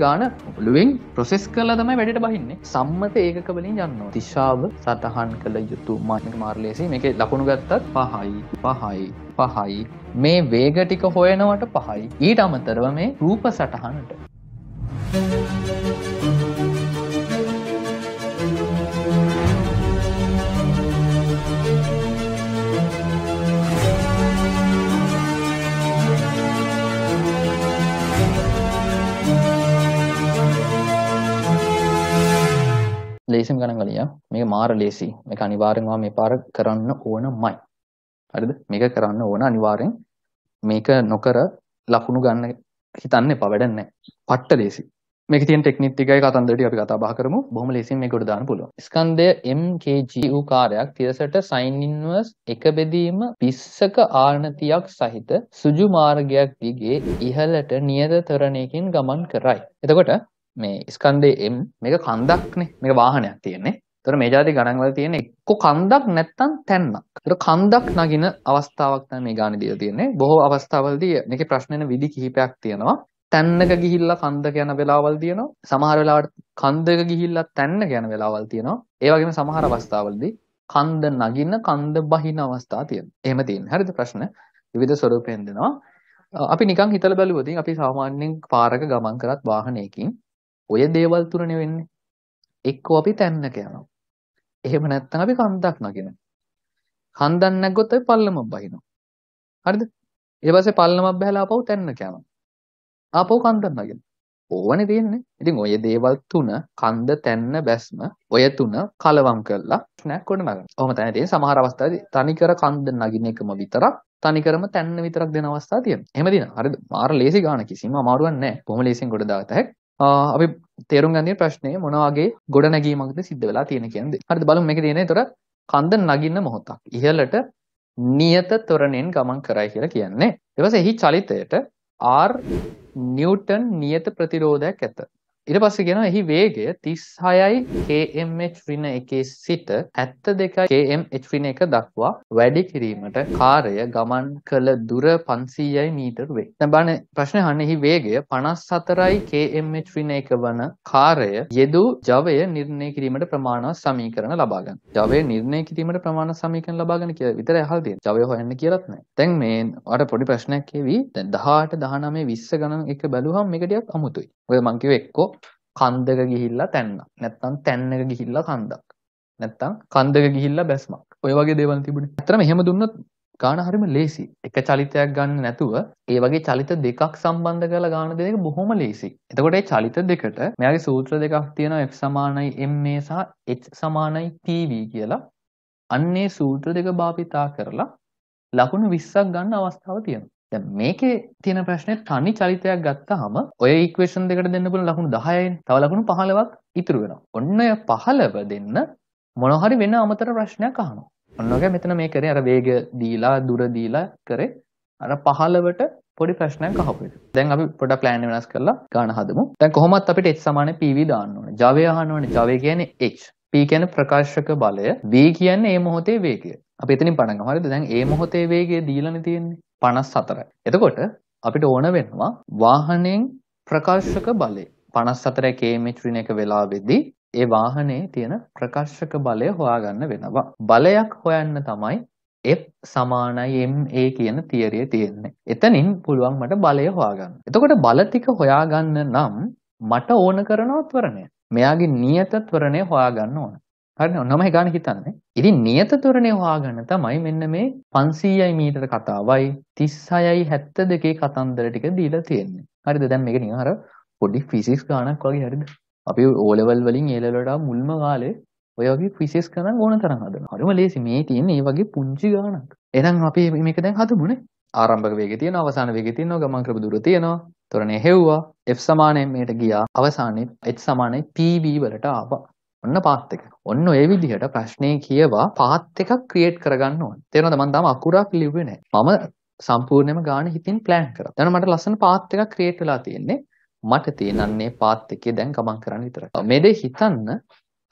ගාන ඔලුවෙන් ප්‍රොසෙස් කල තමයි වැඩට බහින්නේ සම්මත ඒක වලින් යන්න තිශාව සටහන් කළ යුතු මානක මාර්ලේසි මේක ලකුණු ගත්තත් පහයි පහයි පහයි මේ වේග ටික හොයනවට පහයි ඊට අමතරව මේ රූප සටහනට ලේසිම ගණන් ගලිය මේ මාර ලේසි මේ අනිවාරෙන්වා මේ පාර කරන්න ඕන මයි හරිද මේක කරන්න ඕන අනිවාරෙන් මේක නොකර ලකුණු ගන්න හිතන්න පවැඩන්න පට්ට ලේසි මේක තියන් ටෙක්නිත්තිකයි කතන්දට අපි කතා බා කරමු බොම ලෙසින් මේ ගොඩ දාන පුළුව ස්කන්දය MKGU කාරයක් තිරසට සයින්ඉන්වර්ස් එක බෙදීම පිස්සක ආනතියක් සහිත සුජු මාර්ගයක් දිගේ ඉහලට නියද තරණයකින් ගමන් කරයි එතකොට මේ ස්කන්ධේ M මේක කන්දක්නේ මේක වාහනයක් තියෙන්නේ. ඒතර මේ જાති ගණන් වල තියෙන එක්ක කන්දක් නැත්තම් තැන්නක්. ඒතර කන්දක් නගින අවස්ථාවක් තමයි මේ ගානේ දීලා තියෙන්නේ. බොහෝ අවස්ථාවලදී මේකේ ප්‍රශ්න විදි කිහිපයක් තියෙනවා. තැන්නක ගිහිල්ලා කන්දක යන වෙලාවල් තියෙනවා. සමහර වෙලාවට කන්දක ගිහිල්ලා තැන්නක යන වෙලාවල් තියෙනවා. ඒ වගේම සමහර අවස්ථාවලදී කන්ද නගින්න කන්ද බහින අවස්ථා තියෙනවා. එහෙම තියෙනවා. හරිද ප්‍රශ්න? විවිධ ස්වරූපයෙන් දෙනවා. අපි නිකන් හිතලා බැලුවොත් අපි සාමාන්‍යයෙන් පාරක ගමන් කරත් වාහනයකින් ඔය දේවල් තුරනේ වෙන්නේ. එක්කෝ අපි තැන්නක යනවා. එහෙම නැත්නම් අපි කන්දක් නගිනවා. හන්දක් නැග්ගොත් අපි පල්ලමක් බහිනවා. හරිද? ඊට පස්සේ පල්ලමක් බහැලා ආපහු තැන්නක යනවා. ආපහු කන්දක් නගිනවා. ඕවනේ තියෙන්නේ. ඉතින් ඔය දේවල් තුන කන්ද තැන්න බැස්ම ඔය තුන කලවම් කරලා ස්නැක් කොට නගන්න. ඔහොම තමයි තියෙන්නේ. සමහර අවස්ථාවේදී තනිකර කන්ද නගින එකම විතරක් තනිකරම තැන්න විතරක් දෙන අවස්ථා තියෙනවා. එහෙම දින. හරිද? මාර ලේසි ගන්න කිසිම අමාරුවක් නැහැ. කොහොම ලේසියෙන් ගොඩ දාගත හැකි. අපි තේරුම් ගන්නේ ප්‍රශ්නේ මොන වගේ ගොඩනැගීමක්ද සිද්ධ වෙලා තියෙන කියන්නේ. හරිද බලමු මේකේ තියෙන. ඒතොර කඳ නගින්න මොහොතක්. ඉහළට නියත තොරණෙන් ගමන් කරයි කියලා කියන්නේ. ඊපස්සේ එහි චලිතයට R නිව්ටන් නියත ප්‍රතිරෝධයක් ඇත. ඉට පස්ස ගෙන එහි වේගය තිස්හයයි KMH රින එකේ සිට ඇත්ත දෙකයි KMH රින එක දක්වා වැඩි කිරීමට කාරය ගමන් කළ දුර පන්සීයයි මීටර් වේ. තැබන ප්‍රශ්න හන්නෙහි වේගය පනස් සතරයි KMH රින එක වන කාරය යෙදූ ජවය නිර්ණය කිරීමට ප්‍රමාණව සමීකරන ලබාගන්න ජවය නිර්ණය කිරීමට ප්‍රමාණ සමීකන ලබාගෙන කිය විතර හල්ද ජවය හොයන්න කියලත්න තැන් මේ අට පොඩි ප්‍රශ්නයක් වී දහට දහනමේ විස්ස ගණන් එක බැලුහම් එකටයක් අමුතුයි ඔය මංකිව එක්කෝ කන්දක ගිහිල්ලා තැන්නක්. නැත්තම් තැන්නක ගිහිල්ලා කන්දක්. නැත්තම් කන්දක ගිහිල්ලා බැස්මක්. ඔය වගේ දේවල් තිබුණේ. ඇත්තටම එහෙම දුන්නොත් ගාන හරිම ලේසි. එක චලිතයක් ගන්න නැතුව ඒ වගේ චලිත දෙකක් සම්බන්ධ කරලා ගාන දෙන එක බොහොම ලේසි. එතකොට ඒ චලිත දෙකට මෙයාගේ සූත්‍ර දෙකක් තියෙනවා F සමානයි ma සහ H සමානයි pv කියලා. අන්නේ සූත්‍ර දෙක භාවිතා කරලා ලකුණු 20ක් ගන්න අවස්ථාව තියෙනවා. දැන් මේකේ තියෙන ප්‍රශ්නේ තනි චරිතයක් ගත්තාම ඔය ඉක්වේෂන් දෙකට දෙන්න පුළුවන් ලකුණු 10යින් තව ලකුණු 15ක් ඉතුරු වෙනවා. ඔන්න ඔය 15 දෙන්න මොන හරි වෙන අමතර ප්‍රශ්නයක් අහනවා. ඔන්න ඔගේ මෙතන මේ කරේ අර වේග දීලා දුර දීලා කරේ අර 15ට පොඩි ප්‍රශ්නයක් අහපු එක. දැන් අපි පොඩක් ප්ලෑන් වෙනස් කරලා ගන්න හදමු. දැන් කොහොමත් අපිට H සමාන PV දාන්න ඕනේ. ජවය අහන්න ඕනේ. ජවය කියන්නේ H. P කියන්නේ ප්‍රකාශක බලය. V කියන්නේ මේ මොහොතේ වේගය. අපි එතනින් පටන් ගමු. හරිද? දැන් මේ මොහොතේ වේගය දීලානේ තියෙන්නේ. 54. එතකොට අපිට ඕන වෙනවා වාහනයෙන් ප්‍රකාශක බලය 54 km එක වෙලාවේදී ඒ වාහනේ තියෙන ප්‍රකාශක බලය හොයාගන්න වෙනවා. බලයක් හොයන්න තමයි F සමානයි ma කියන තියරිය තියෙන්නේ. එතනින් පුළුවන් මට බලය හොයාගන්න. එතකොට බල ටික හොයාගන්න නම් මට ඕන කරන ත්වරණය. මෙයාගේ නියත ත්වරණය හොයාගන්න ඕන. හරි ඔන්නම ගාන හිතන්නේ. ඉතින් නියත තොරණේ හොයාගන්න තමයි මෙන්න මේ 500යි මීටර කතාවයි 36යි 72කේ කතන්දර ටික දීලා තියෙන්නේ. හරිද? දැන් මේක නිකන් අර පොඩි ෆිසික්ස් ගානක් වගේ හරිද? අපි O level වලින් A level වලට මුල්ම කාලේ ඔය වගේ ෆිසික්ස් ගණන් ඕන තරම් හදනවා. හරිම ලේසි මේ තියෙන්නේ මේ වගේ පුංචි ගානක්. එහෙනම් අපි මේක දැන් හදමුනේ. ආරම්භක වේගය තියෙනවා, අවසාන වේගය තියෙනවා, ගමන් කරපු දුර තියෙනවා, තොරණේ හෙව්වා, F සමානයෙන් මේට ගියා, අවසානයේ H සමානයි PB වලට ආවා. ඔන්න පාත් එක. ඔන්න ඒ විදිහට ප්‍රශ්නේ කියවා පාත් එකක් ක්‍රියේට් කරගන්න ඕනේ. තේරෙනවද? මම තාම අකුරක් ලිව්වේ නැහැ. මම සම්පූර්ණයෙන්ම ගාන හිතින් ප්ලෑන් කරා. දැන් මට ලස්සන පාත් එකක් ක්‍රියේට් වෙලා තියෙන්නේ. මට තියෙනන්නේ පාත් එකේ දැන් ගමන් කරන්න විතරයි. මේ දේ හිතන්න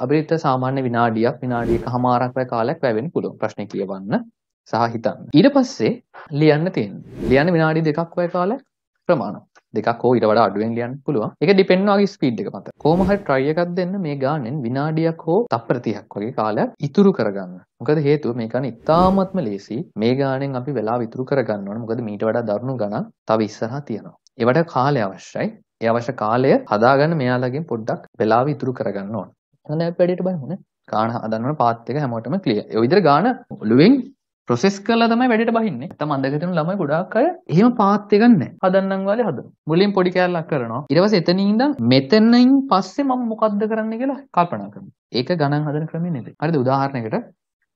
අපිට සාමාන්‍ය විනාඩියක් විනාඩියක හමාරක් වැය කාලයක් වැවෙන්න පුළුවන්. ප්‍රශ්නේ කියවන්න සහ හිතන්න. ඊට පස්සේ ලියන්න තියෙනවා. ලියන්න විනාඩි දෙකක් වැය කාලයක් ප්‍රමාණවත්. දෙකක් හෝ ඊට වඩා අඩුවෙන් ලියන්න පුළුවන්. ඒක ඩිපෙන්ඩ් වගේ ස්පීඩ් එක මත. කොහොම හරි try එකක් දෙන්න මේ ගානෙන් විනාඩියක් හෝ තප්පර 30ක් වගේ කාලයක් ඉතුරු කරගන්න. මොකද හේතුව මේ ගාන ඉතාමත්ම ලේසි. මේ ගානෙන් අපි වෙලාව ඉතුරු කරගන්න ඕනේ. මොකද මීට වඩා දරුණු ගණන් තව ඉස්සරහා තියෙනවා. ඒවට කාලය අවශ්‍යයි. ඒ අවශ්‍ය කාලය හදාගන්න මෙයාලගෙන් පොඩ්ඩක් වෙලාව ඉතුරු කරගන්න ඕන. හොඳ වැඩේට බලන්න. ගාන හදන්න පාත් එක හැමෝටම ක්ලියර්. ඒ විදිහට ගාන ඔළුවෙන් ප්‍රසෙස් කල තමයි වැඩට බහින්නේ තම අඳගතන ළමයි ගොඩාක් අය එහෙම පාත්තයගන්න හදන්නම් වල හද මුලින් පොඩි කෑල්ලක් කරනවා ඉරවස එතනීදම් මෙතැන්නයින් පස්සේ මම මොකක්ද කරන්න කියලා කල්පනා කරන ඒක ගණන් හදන ක්‍රම නෙද අරද උදාහරණයකට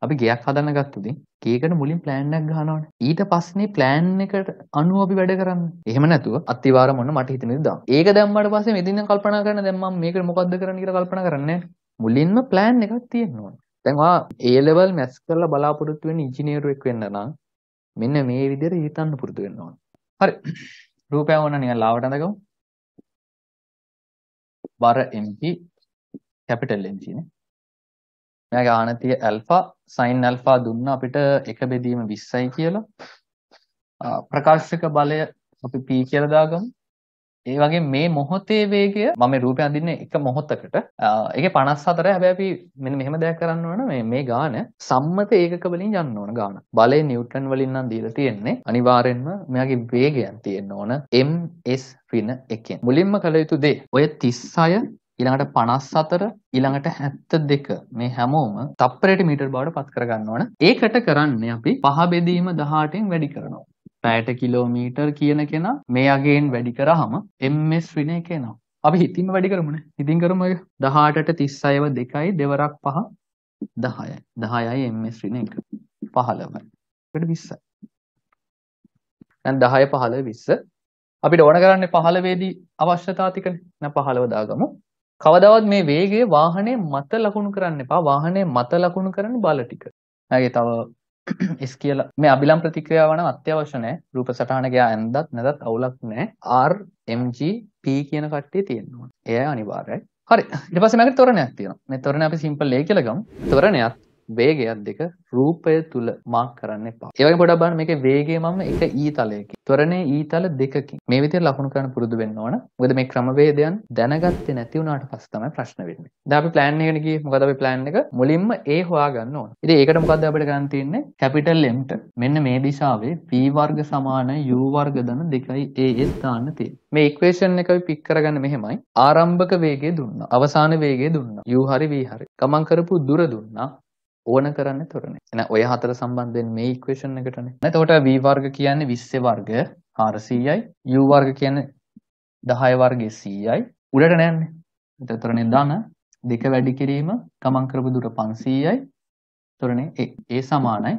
අපි ගයක් හදන්න ගත්තුද ඒකට මුලින් ප්ලෑන්නක් ගහනවට ඊට පස්නේ ප්ලෑන් එකට අනුව අපි වැඩ කරන්න එහෙම නැතුව අතිවාර මොන්න මට හිතන දා ඒක දැම්මට පස්සේ මෙදින්න කල්පනා කරන දැම්ම මේක මොකක්ද කරන්න කියලා කල්පනා කරන්නේ මුලින්ම ප්ලෑන් එකක් තියෙනවා දැන් ඔයා ඒ ලෙවල් මැස් කරලා බලාපොරොත්තු වෙන ඉංජිනේරුවෙක් වෙන්න නම් මෙන්න මේ විදිහට හිතන්න පුරුදු වෙන්න ඕන. හරි. රූපය වුණා නිකන් ලාවට අඳගමු. බර MP කැපිටල් MC නේ. මෙයාගේ ආනතිය ඇල්ෆා සයින් ඇල්ෆා දුන්න අපිට එක බෙදීම 20යි කියලා. ප්‍රකාශක බලය අපි P කියලා දාගමු. ඒ වගේ මේ මොහොතේ වේගය මම රූපය අඳින්නේ එක මොහොතකට. ඒකේ 54 හැබැයි අපි මෙන්න මෙහෙම දෙයක් කරන්න ඕන මේ මේ ගාන සම්මත ඒකක වලින් යන්න ඕන ගාන. බලය නිව්ටන් වලින් නම් දීලා තියෙන්නේ. අනිවාර්යෙන්ම මෙයාගේ වේගයන් තියෙන්න ඕන ms ඍණ 1 මුලින්ම කළ යුතු දේ ඔය 36 ඊළඟට 54 ඊළඟට 72 මේ හැමෝම තප්පරයට මීටර් බවට පත් කරගන්න ඕන. ඒකට කරන්නේ අපි පහ බෙදීම 18න් වැඩි කරනවා. පැයට කිලෝමීටර් කියන කෙනා මේ අගෙන් වැඩි කරාම MS ඍණය කියනවා. අපි හිතින්ම වැඩි කරමුනේ. ඉතින් කරමු ඒක. 18ට 36ව 2යි දෙවරක් 5 10යි. 10යි MS ඍණ 1. 15යි. ඒකට 20යි. දැන් 10 15 20 අපිට ඕන කරන්නේ 15 වේදී අවශ්‍යතා ටිකනේ. නැ 15 දාගමු. කවදාවත් මේ වේගය වාහනේ මත ලකුණු කරන්න එපා. වාහනේ මත ලකුණු කරන්න බල ටික. නැගේ තව S කියලා මේ අබිලම් ප්‍රතික්‍රියාව නම් අත්‍යවශ්‍ය නැහැ. රූප සටහන ගියා ඇන්දත් නැදත් අවුලක් නැහැ. R MG P කියන කට්ටිය තියෙනවා. එය අනිවාර්යයි. හරි. ඊට පස්සේ මගේ තොරණයක් තියෙනවා. මේ තොරණ අපි සිම්පල් A කියලා ගමු. තොරණයක් වේගයක් දෙක රූපය තුළ මාක් කරන්න එපා. ඒ වගේ පොඩක් බලන්න මේකේ වේගය මම එක ඊ e තලයකින්. ත්වරණේ ඊ e තල දෙකකින්. මේ විදිහට ලකුණු කරන්න පුරුදු වෙන්න ඕන. මොකද මේ ක්‍රමවේදයන් දැනගත්තේ නැති වුණාට පස්සේ තමයි ප්‍රශ්න වෙන්නේ. දැන් අපි plan එකට ගියේ. මොකද අපි plan එක මුලින්ම A හොයාගන්න ඕන. ඉතින් ඒකට මොකද්ද අපිට කරන්න තියෙන්නේ? capital M ට මෙන්න මේ දිශාවේ p වර්ග සමාන u වර්ග ධන 2යි A දාන්න තියෙන්නේ. මේ ඉක්වේෂන් එක අපි පික් කරගන්න මෙහෙමයි. ආරම්භක වේගය දුන්නා. අවසාන වේගය දුන්නා. u හරි v හරි. ගමන් කරපු දුර දුන්නා. ඕන කරන්න තොරන එන ඔය හතර සම්බන්ධයෙන් මේ ඉක්වේෂන් එකටන නැතකොට වීවර්ග කියන්නේ විස්සේ වර්ග හාරසීයයි යවර්ග කියන දහය වර්ගේ සීයයි උඩට නෑන්නේ එතතරනේ දන දෙක වැඩි කිරීම ගමන් කරපු දුර 500යි තොරනේ ඒ ඒ සමානයි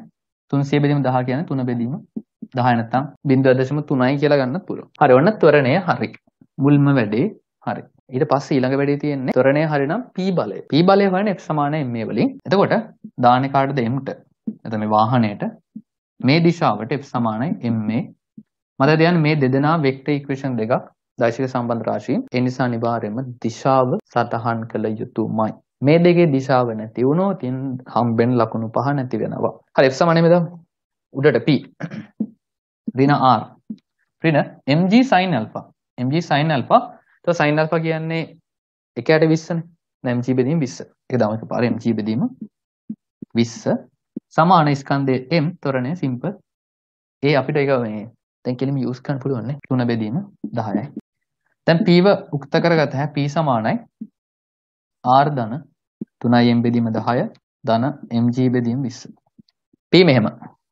300 බෙදීම 10 කියන්නේ 3 බෙදීම 10 නැත්නම් 0.3යි කියලා ගන්නත් පුළුවන්. හරි ඔන්න තොරණය හරි. මුල්ම වැඩේ හරි ඊට පස්ස ඊළඟ වැඩි තියෙන්නේ තොරණය හරිනම් පී බලය පී බලය හන එක් සමානය මේ වලින් එතකොට දානකාඩද එම්ට ඇත මේ වාහනයට මේ දිශාවට එ් සමානයි එම්මේ මත දයන් මේ දෙදෙනා වෙක්ට ඉක්වේෂන් දෙකක් දශක සම්බන්ධ රාශීන් එනිසා නිවාරයම දිශාව සටහන් කළ යුතුමයි මේ දෙගේ දිශාව නැති වුණෝ තින් හම්බෙන් ලකුණු පහ නැති වෙනවා හරි එ් සමානය මෙද උඩට පී රින ආර් රින MG sine alpha MG sine alpha තව සයින් අල්ෆා කියන්නේ 1ට 20නේ. දැන් mg බෙදීම 20. ඒක දවම එකපාර mg බෙදීම 20 සමාන ස්කන්ධයේ m තොරණය සිම්පල්. ඒ අපිට ඒක මේ දැන් කෙලිම යූස් කරන්න පුළුවන් නේ. 3 බෙදීම 10යි. දැන් p ව උක්ත කරගත හැ p සමානයි r ධන 3m බෙදීම 10 ධන mg බෙදීම 20. p මෙහෙම.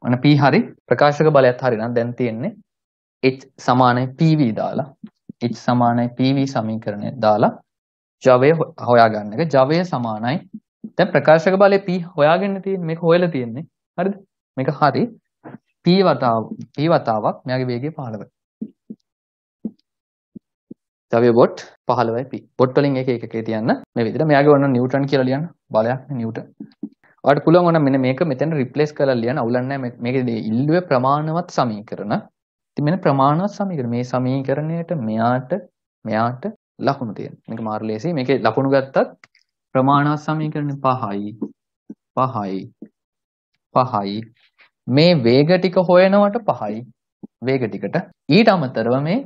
අන p හරි ප්‍රකාශක බලයත් හරි නම් දැන් තියෙන්නේ h සමානයි pv දාලා h සමානයි pv සමීකරණය දාලා ජවය හොයාගන්න එක ජවය සමානයි දැන් ප්‍රකාශක බලය p හොයාගන්න තියෙන්නේ මේක හොයලා තියෙන්නේ හරිද මේක හරි p වතාව p වතාවක් මෙයාගේ වේගය 15 ජවය බොට් 15යි p බොට් වලින් එක එක එකේ තියන්න මේ විදිහට මෙයාගේ ඔන්න නිව්ටන් කියලා ලියන්න බලයක් නිව්ටන් ඔයාලට පුළුවන් ඕන මෙන්න මේක මෙතන රිප්ලේස් කරලා ලියන්න අවුලක් නැහැ මේකේ ඉල්ලුවේ ප්‍රමාණවත් සමීකරණ ඉතින් මෙන්න ප්‍රමාණවත් සමීකරණ මේ සමීකරණයට මෙයාට මෙයාට ලකුණු තියෙනවා. මේක මාරු ලේසියි. මේකේ ලකුණු ගත්තත් ප්‍රමාණවත් සමීකරණ 5යි 5යි 5යි මේ වේග ටික හොයනවට 5යි වේග ටිකට ඊට අමතරව මේ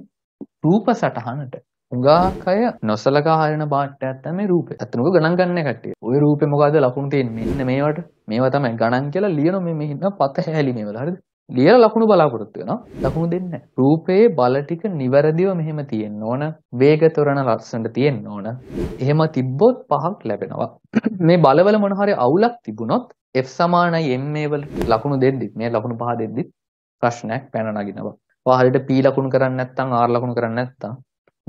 රූප සටහනට උගාකය නොසලකා හරින පාට්ටයක් තමයි රූපේ. අතනක ගණන් ගන්න කට්ටිය. ওই රූපේ මොකද්ද ලකුණු තියෙන්නේ? මෙන්න මේවට. මේවා තමයි ගණන් කියලා ලියන මේ මෙන්න පත හැලි මේවල හරිද? ලියලා ලකුණු බලාපොරොත්තු වෙනවා ලකුණු දෙන්නේ රූපයේ බල ටික නිවැරදිව මෙහෙම තියෙන්න ඕන වේග තොරණ ලස්සනට තියෙන්න ඕන එහෙම තිබ්බොත් පහක් ලැබෙනවා මේ බලවල මොන හරි අවුලක් තිබුණොත් F සමානයි MA වලට ලකුණු දෙද්දිත් මේ ලකුණු පහ දෙද්දිත් ප්‍රශ්නයක් පැන නගිනවා වාහලට P ලකුණු කරන්නේ නැත්නම් R ලකුණු කරන්නේ නැත්නම්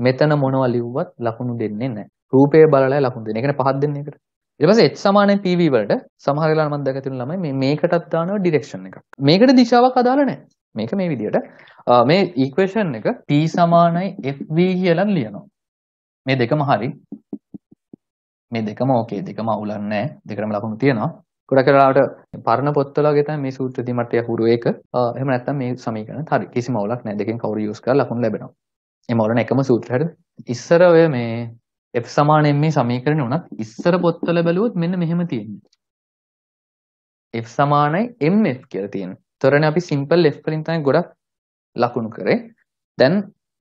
මෙතන මොනවා ලිව්වත් ලකුණු දෙන්නේ නැහැ රූපයේ බලලා ලකුණු දෙන. ඒ කියන්නේ පහක් දෙන්නේ ඒකට. ඊට පස්සේ h සමානයි pv වලට සමහර වෙලාවට මම දැක තියෙන ළමයි මේ මේකටත් දානවා ඩිරෙක්ෂන් එකක්. මේකට දිශාවක් අදාළ නැහැ. මේක මේ විදිහට මේ ඉක්වේෂන් එක p සමානයි fv කියලා ලියනවා. මේ දෙකම හරි. මේ දෙකම ඕකේ දෙකම අවුලක් නැහැ. දෙකම ලකුණු තියෙනවා. ගොඩක් කරලාවට පරණ පොත්වල වගේ තමයි මේ සූත්‍ර දිමට යහුරු එක. එහෙම නැත්නම් මේ සමීකරණ හරි කිසිම අවුලක් නැහැ. දෙකෙන් කවුරු යූස් කරලා ලකුණු ලැබෙනවා. මේ මොළන එකම සූත්‍රය හරිද? ඉස්සර ඔය මේ F සමානයෙන් මේ සමීකරණය උනත් ඉස්සර පොත්වල බැලුවොත් මෙන්න මෙහෙම තියෙන්නේ. F සමානයි MF කියලා තියෙනවා. තොරණ අපි සිම්පල් F වලින් තමයි ගොඩක් ලකුණු කරේ. දැන්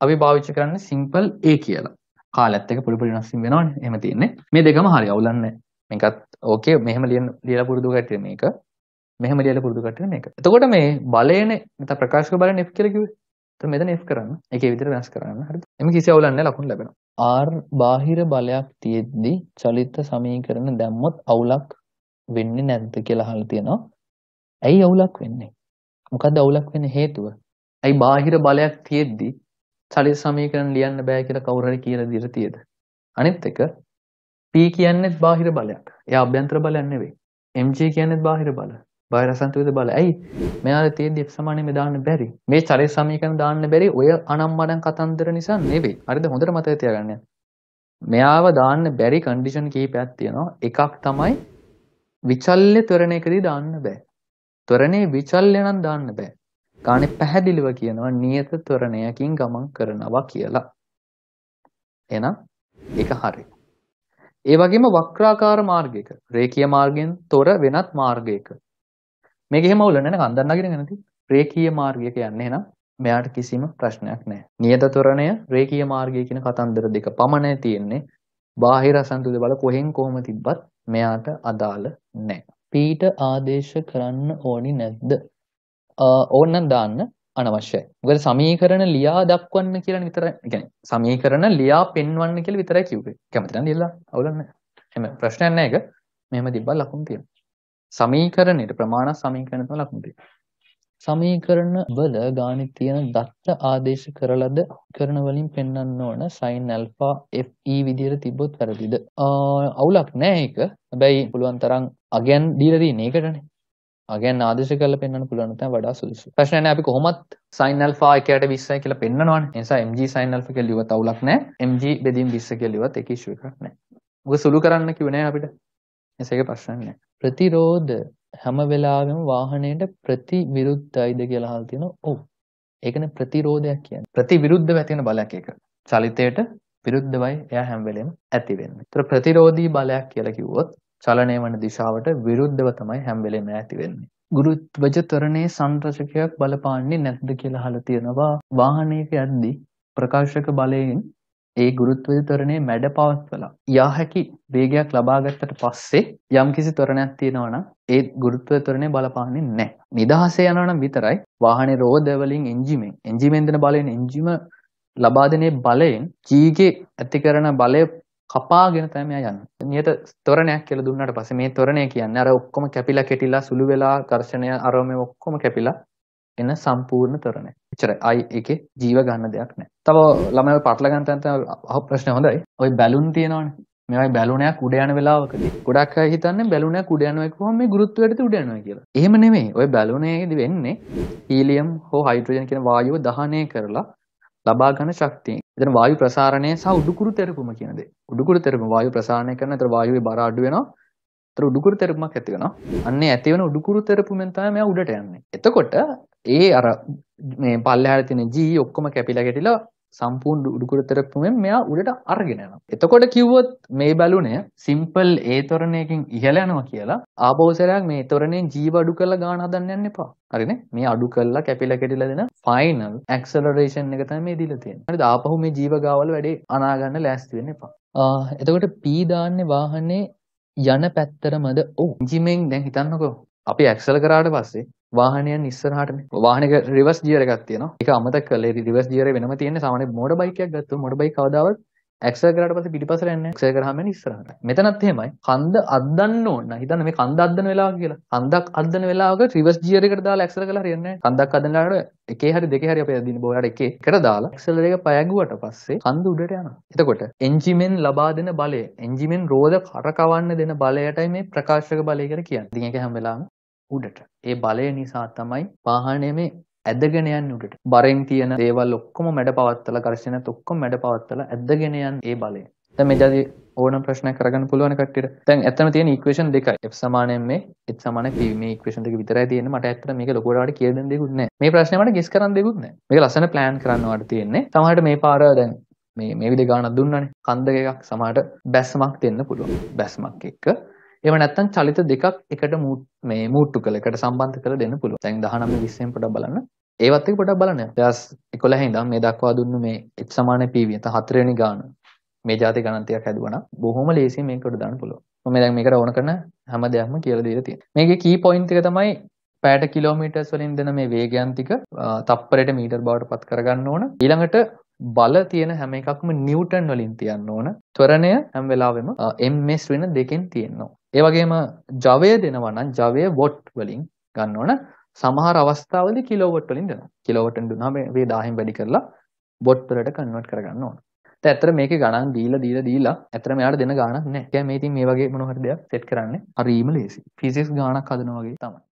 අපි භාවිතා කරන්නේ සිම්පල් A කියලා. කාලයත් එක පොඩි පොඩි වෙනස්කම් වෙනවනේ. එහෙම තියෙන්නේ. මේ දෙකම හරි අවුලන්නේ මේකත් ඕකේ මෙහෙම ලියන ලියලා පුරුදු කට්ටිය මේක. මෙහෙම ලියලා පුරුදු කට්ටිය මේක. එතකොට මේ බලයනේ නැත්නම් ප්‍රකාශක බලයනේ F කියලා කිව්වේ. එතකොට මෙතන F කරන්න. ඒකේ විදිහට වෙනස් කරන්න. හරිද? එimhe කිසි අවුලක් නැහැ ලකුණු ලැබෙනවා. R බාහිර බලයක් තියෙද්දි චලිත සමීකරණ දැම්මොත් අවුලක් වෙන්නේ නැද්ද කියලා අහලා තියෙනවා. ඇයි අවුලක් වෙන්නේ? මොකද්ද අවුලක් වෙන්න හේතුව? ඇයි බාහිර බලයක් තියෙද්දි චලිත සමීකරණ ලියන්න බෑ කියලා කවුරු හරි කියලා දීලා තියෙද? අනිත් එක P කියන්නේත් බාහිර බලයක්. ඒ අභ්‍යන්තර බලයක් නෙවෙයි. MG කියන්නේත් බාහිර බලයක්. බාහිරසන්තවිද බල. ඇයි? මෙයාලා තියෙද්දි f සමානෙම දාන්න බැරි. මේ චරිත සමීකරණ දාන්න බැරි ඔය අනම්මනම් කතන්දර නිසා නෙවෙයි. හරිද? හොඳට මතක තියාගන්න. මෙයාව දාන්න බැරි කන්ඩිෂන් කිහිපයක් තියෙනවා. එකක් තමයි විචල්්‍ය ත්වරණයකදී දාන්න බෑ. ත්වරණේ විචල්්‍ය නම් දාන්න බෑ. ගානේ පැහැදිලිව කියනවා නියත ත්වරණයකින් ගමන් කරනවා කියලා. එහෙනම් ඒක හරි. ඒ වගේම වක්‍රාකාර මාර්ගයක, රේඛීය මාර්ගයෙන් තොර වෙනත් මාර්ගයක මේක එහෙම උල නැන කන්දක් නගිනගෙන තියෙන්නේ රේකීය මාර්ගය කියන්නේ එහෙනම් මෙයාට කිසිම ප්‍රශ්නයක් නැහැ නියත තොරණය රේකීය මාර්ගය කියන කතන්දර දෙක පමණයි තියෙන්නේ බාහිර අසන්තුලිත බල කොහෙන් කොහොම තිබ්බත් මෙයාට අදාළ නැහැ පීට ආදේශ කරන්න ඕනි නැද්ද ඕන්නන් දාන්න අනවශ්‍යයි ගර සමීකරණ ලියා දක්වන්න කියලා විතර ගැන සමීකරණ ලියා පෙන්වන්න කියල විතරයි කිව්වේ කැමතින ඉල්ලා අවුලන්න එම ප්‍රශ්නයන්න එක මෙම දිබ්බල් ලකුම් තියෙන සමීකරණයට ප්‍රමාණ සමීකරණ තමයි ලකුණු තියෙන්නේ. සමීකරණ වල ගානේ තියෙන දත්ත ආදේශ කරලද කරන වලින් පෙන්වන්න ඕන sin alpha fe විදිහට තිබ්බොත් වැරදිද? අවුලක් නෑ ඒක. හැබැයි පුළුවන් තරම් අගයන් දීලා තියෙන එකටනේ. අගයන් ආදේශ කරලා පෙන්වන්න පුළුවන් නැත්නම් වඩා සුදුසුයි. ප්‍රශ්න නැහැ අපි කොහොමත් sin alpha 1ට 20යි කියලා පෙන්වනවනේ. ඒ නිසා mg sin alpha කියලා ලියුවත් අවුලක් නෑ. mg බෙදීම් 20 කියලා ලියුවත් ඒක ඉෂුව එකක් නෑ. ඔක සුළු කරන්න කිව්වේ නෑ අපිට. එසේක ප්‍රශ්න නෑ. ප්‍රතිරෝධ හැම වෙලාවෙම වාහනයට ප්‍රතිවිරුද්ධයිද කියලා අහලා තියෙනවා. ඔව්. ඒකනේ ප්‍රතිරෝධයක් කියන්නේ. ප්‍රතිවිරුද්ධව ඇති වෙන බලයක් ඒක. චලිතයට විරුද්ධවයි එයා හැම වෙලෙම ඇති වෙන්නේ. ඒතර ප්‍රතිරෝධී බලයක් කියලා කිව්වොත් චලනය වන දිශාවට විරුද්ධව තමයි හැම වෙලෙම ඇති වෙන්නේ. ගුරුත්වජ ත්වරණේ සංරචකයක් බලපාන්නේ නැද්ද කියලා අහලා තියෙනවා. වාහනයක යද්දී ප්‍රකාශක බලයෙන් ඒ ගුරුත්වය තොරණේ මැඩ පවත්වලා යා හැකි වේගයක් ලබාගත්තට පස්සේ යම්කිසි තොරණයක් තියෙනවා නම් ඒ ගුරුත්වය තොරණේ බලපාන්නේ නැහැ. නිදහසේ යනවා නම් විතරයි වාහනේ රෝද වලින් එන්ජිමෙන් එන්ජිමෙන් දෙන බලයෙන් එන්ජිම ලබා දෙනේ බලයෙන් කීගේ ඇති කරන බලය කපාගෙන තමයි යන්නේ. නියත තොරණයක් කියලා දුන්නාට පස්සේ මේ තොරණය කියන්නේ අර ඔක්කොම කැපිලා කෙටිලා සුළු වෙලා ඝර්ෂණය අරෝමේ ඔක්කොම කැපිලා එන සම්පූර්ණ තොරණ. එච්චරයි. අයි එකේ ජීව ගන්න දෙයක් නැහැ. තව ළමයි පටල ගන්න තැන තමයි අහ ප්‍රශ්නේ හොඳයි. ওই බැලුන් තියෙනවනේ. මේවයි බැලුනයක් උඩ යන වෙලාවකදී ගොඩක් අය හිතන්නේ බැලුනයක් උඩ යනවා කිව්වම මේ ගුරුත්වයට උඩ යනවා කියලා. එහෙම නෙමෙයි. ওই බැලුනයේදී වෙන්නේ හීලියම් හෝ හයිඩ්‍රජන් කියන වායුව දහනය කරලා ලබා ගන්න ශක්තිය. එතන වායු ප්‍රසාරණය සහ උඩුකුරු තෙරපුම කියන දේ. උඩුකුරු තෙරපුම වායු ප්‍රසාරණය කරන අතර වායුවේ බර අඩු වෙනවා. අතර උඩුකුරු තෙරපුමක් ඇති වෙනවා. අන්නේ ඇති වෙන උඩුකුරු තෙරපුමෙන් තමයි මෙයා උඩට යන්නේ. එතකොට ඒ අර මේ පල්ලෙහාට තියෙන G ඔක්කොම කැපිලා ගැටිලා සම්පූර්ණ උඩුකුරතරපුමෙන් මෙයා උඩට අරගෙන යනවා. එතකොට කිව්වොත් මේ බැලුනේ සිම්පල් ඒ තොරණයකින් ඉහළ යනවා කියලා ආපෞසරයක් මේ තොරණයෙන් G අඩු කරලා ගාන හදන්න යන්න එපා. හරිනේ? මේ අඩු කරලා කැපිලා කැඩිලා දෙන ෆයිනල් ඇක්සලරේෂන් එක තමයි මේ දීලා තියෙන්නේ. හරිද? ආපහු මේ ජීව ගාවල වැඩේ අනා ගන්න ලෑස්ති වෙන්න එපා. එතකොට P දාන්නේ වාහනේ යන පැත්තරමද ඔව් ජිමෙන් දැන් හිතන්නකෝ අපි ඇක්සල් කරාට පස්සේ වාහනයන් ඉස්සරහටනේ වාහනක රිවස් ජියර එකක් තියෙනවා ඒක අමතක කළේ රිවස් ජියර වෙනම තියෙන්නේ සාමාන්‍ය මෝඩ බයිකයක් ගත්තොත් මෝඩ බයික් කවදාවත් ඇක්සර් කරාට පස්සේ පිටිපස්සට යන්නේ ඇක්සර් කරාම යන්නේ ඉස්සරහට මෙතනත් එහෙමයි කන්ද අද්දන්න ඕන හිතන්න මේ කන්ද අද්දන වෙලාව කියලා කන්දක් අද්දන වෙලාවක රිවස් ජියර එකට දාලා ඇක්සර් කළා හරියන්නේ කන්දක් අද්දනකොට එකේ හරි දෙකේ හරි අපේ දින බෝලට එකේ එකට දාලා ඇක්සලර් එක පයගුවට පස්සේ කන්ද උඩට යනවා එතකොට එන්ජිමෙන් ලබා දෙන බලය එන්ජිමෙන් රෝද කරකවන්න දෙන බලයටයි මේ ප්‍රකාශක බලය කියලා කියන්නේ ඉතින් ඒක හැම වෙලාවෙම උඩට. ඒ බලය නිසා තමයි පාහනය මේ ඇදගෙන යන්න උඩට. බරෙන් තියෙන දේවල් ඔක්කොම මැඩ පවත්තලා ඝර්ෂණත් ඔක්කොම මැඩ පවත්තලා ඇදගෙන යන ඒ බලය. දැන් මේ jadi ඕන ප්‍රශ්නයක් කරගන්න පුළුවන් කට්ටියට. දැන් ඇත්තම තියෙන ඉක්වේෂන් දෙකයි. F සමානයෙන් මේ H සමාන P මේ ඉක්වේෂන් දෙක විතරයි තියෙන්නේ. මට ඇත්තට මේක ලොකුවට කියලා දෙන්න දෙයක් නෑ. මේ ප්‍රශ්නේ මට ගෙස් කරන්න දෙයක් නෑ. මේක ලස්සන ප්ලෑන් කරන්න වට තියෙන්නේ. සමහරට මේ පාර දැන් මේ මේ විදිහ ගානක් දුන්නානේ. කන්දක එකක් සමහරට බැස්මක් දෙන්න පුළුවන්. බැස්මක් එක්ක එහෙම නැත්නම් චලිත දෙකක් එකට මේ මූට්ටු කළ එකට සම්බන්ධ කරලා දෙන්න පුළුවන්. දැන් 19 20 න් පොඩක් බලන්න. ඒවත් එක පොඩක් බලන්න. 2011 ඉඳන් මේ දක්වා දුන්නු මේ h සමාන PV එතන 4 වෙනි ගාන මේ જાති ගණන්තියක් හැදුවනම් බොහොම ලේසියෙන් මේකට දාන්න පුළුවන්. මම දැන් මේකට ඕන කරන හැම දෙයක්ම කියලා දීලා තියෙනවා. මේකේ කී පොයින්ට් එක තමයි පැයට කිලෝමීටර්ස් වලින් දෙන මේ වේගයන් ටික තප්පරයට මීටර් බවට පත් කරගන්න ඕන. ඊළඟට බල තියෙන හැම එකක්ම නිව්ටන් වලින් තියන්න ඕන. ත්වරණය හැම වෙලාවෙම ms වෙන දෙකෙන් තියෙනවා. ඒ වගේම ජවය දෙනවා නම් ජවය වොට් වලින් ගන්න ඕන සමහර අවස්ථාවලදී කිලෝවොට් වලින් දෙනවා. කිලෝවොට් එකෙන් දුන්නාම මේ 10න් වැඩි කරලා වොට් වලට කන්වර්ට් කරගන්න ඕන. ඒත් ඇත්තට මේකේ ගණන් දීලා දීලා දීලා ඇත්තට මෙයාට දෙන ගණනක් නැහැ. ඒ කියන්නේ මේ ඉතින් මේ වගේ මොන හරි දෙයක් සෙට් කරන්නේ හරිම ලේසි. ෆීසිස් ගණනක් හදනවා වගේ තමයි.